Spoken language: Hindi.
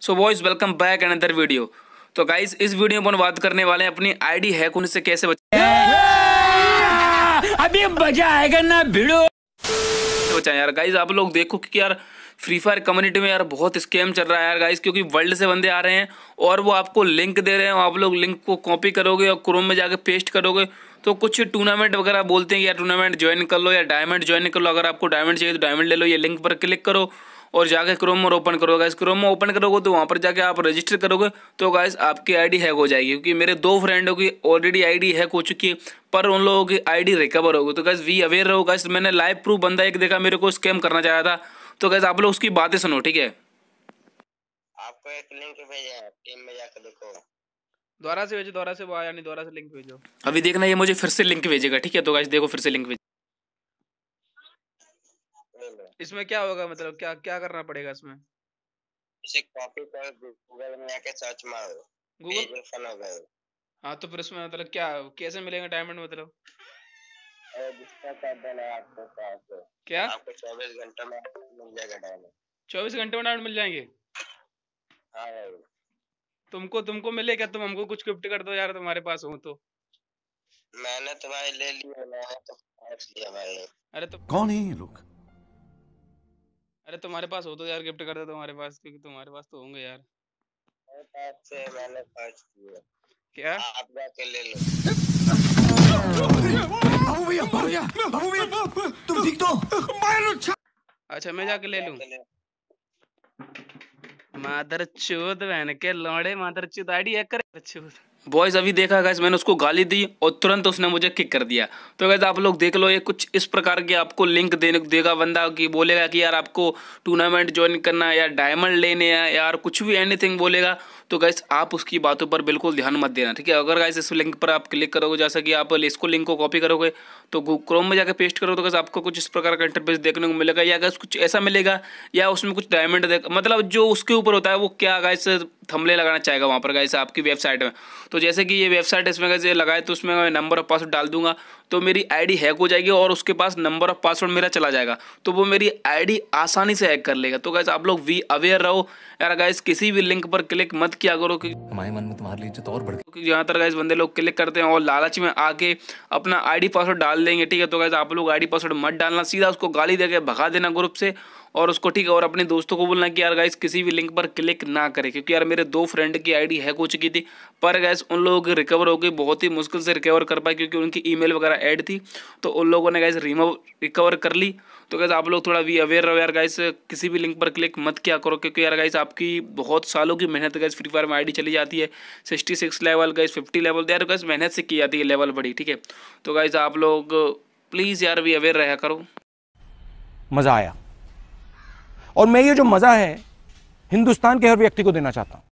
So boys welcome back and other video तो गाइज इस वीडियो में बात करने वाले हैं अपनी आईडी हैक होने से कैसे बचे अभी मजा आएगा ना भिड़ो बचा यार गाइज आप लोग देखो कि यार फ्री फायर कम्युनिटी में यार बहुत स्कैम चल रहा है यार गाइज क्योंकि वर्ल्ड से बंदे आ रहे हैं और वो आपको लिंक दे रहे हैं आप लोग लिंक को कॉपी करोगे और क्रोम में जाके पेस्ट करोगे तो कुछ टूर्नामेंट वगैरह बोलते हैं यार टूर्नामेंट ज्वाइन कर लो या डायमंड ज्वाइन कर लो अगर आपको डायमंड चाहिए तो डायमंड ले लो ये लिंक पर क्लिक करो और जाके क्रोम और ओपन करोगे इस क्रोम में ओपन करोगे तो वहाँ पर जाके आप रजिस्टर करोगे तो गाइस आपकी आईडी हैक हो जाएगी क्योंकि मेरे दो फ्रेंडों की ऑलरेडी आईडी हैक हो चुकी है पर उन लोगों की आईडी रिकवर होगी तो गाइस वी अवेयर रहो गाइस मैंने लाइव प्रूफ बंदा एक देखा मेरे को स्कैम करना चाहता था तो गैस आप लोग उसकी बातें सुनो ठीक है आपको एक लिंक भेजा है टीम में जाकर देखो दोबारा से भेजो दोबारा से वो आया नहीं दोबारा से लिंक भेजो अभी देखना ये मुझे फिर से लिंक भेजेगा ठीक है तो गाइस देखो फिर से लिंक भेज है इसमें क्या होगा मतलब क्या क्या करना पड़ेगा इसमें इसे कॉपी कर गूगल में आके सर्च मारो गूगल फन हो हाँ तो फिर इसमें मतलब क्या कैसे मिलेंगे डायमंड मतलब आपको क्या आपको चौबीस घंटे में मिल जाएगा डायमंड चौबीस घंटे में डायमंड मिल जाएंगे हाँ तुमको तुमको मिले क्या तुम हमको कुछ गिफ्ट कर दो यार तुम्हारे पास हो तो मैंने तुम्हारे ले लिया मैंने तो लिया भाई अरे तो कौन है ये लोग अरे तुम्हारे पास हो तो यार गिफ्ट कर दे तुम्हारे पास क्योंकि तुम्हारे पास तो होंगे यार तो? अच्छा मैं जाके ले लूं मादर चूत बहन के लौड़े मादर चूत आईडी एक कर चूत बॉयज़ अभी देखा गैस मैंने उसको गाली दी और तुरंत उसने मुझे किक कर दिया तो गैस आप लोग देख लो ये कुछ इस प्रकार के आपको लिंक देने देगा बंदा कि बोलेगा कि यार आपको टूर्नामेंट ज्वाइन करना है या डायमंड लेने हैं यार कुछ भी एनीथिंग बोलेगा तो गैस आप उसकी बातों पर बिल्कुल ध्यान मत देना ठीक है अगर गैस इस लिंक पर आप क्लिक करोगे जैसा कि आप इसको लिंक को कॉपी करोगे तो क्रोम में जाकर पेस्ट करोगे तो गैस आपको कुछ इस प्रकार का इंटरफेस देखने को मिलेगा या गैस कुछ ऐसा मिलेगा या उसमें कुछ डायमंड मतलब जो उसके ऊपर होता है वो क्या गैस थमले लगाना चाहेगा वहाँ पर गैस आपकी वेबसाइट में तो तो जैसे कि ये वेबसाइट इसमें कैसे लगाए तो उसमें मैं नंबर ऑफ पासवर्ड डाल दूंगा तो मेरी आईडी हैक हो जाएगी और उसके पास नंबर ऑफ पासवर्ड मेरा चला जाएगा तो वो मेरी आईडी आसानी से हैक कर लेगा तो गैस आप लोग वी अवेयर रहो यार गैस किसी भी लिंक पर क्लिक मत किया करो कि हमारे मन में तुम्हारे लिए तो और बढ़ क्योंकि तक गैस बंदे लोग क्लिक करते हैं और लालच में आके अपना आईडी पासवर्ड डाल देंगे ठीक है तो गैस आप लोग आईडी पासवर्ड मत डालना सीधा उसको गाली देकर भगा देना ग्रुप से और उसको ठीक है और अपने दोस्तों को बोलना कि यार गाइस किसी भी लिंक पर क्लिक ना करें क्योंकि यार मेरे दो फ्रेंड की आईडी हैक हो चुकी थी पर गैस उन लोगों की रिकवर हो गई बहुत ही मुश्किल से रिकवर कर पाए क्योंकि उनकी ईमेल वगैरह ऐड थी तो उन लोगों ने गैस रिमूव रिकवर कर ली तो गैस आप लोग थोड़ा भी अवेयर रहो यार गाइस किसी भी लिंक पर क्लिक मत किया करो क्योंकि यार गाइस आपकी बहुत सालों की मेहनत गाइस फ्री फायर में आईडी चली जाती है sixty six level guys fifty level यार गाइस मेहनत से की जाती है लेवल बड़ी ठीक है तो गाइस आप लोग प्लीज़ यार भी अवेयर रहा करो मज़ा आया और मैं ये जो मज़ा है हिंदुस्तान के हर व्यक्ति को देना चाहता हूँ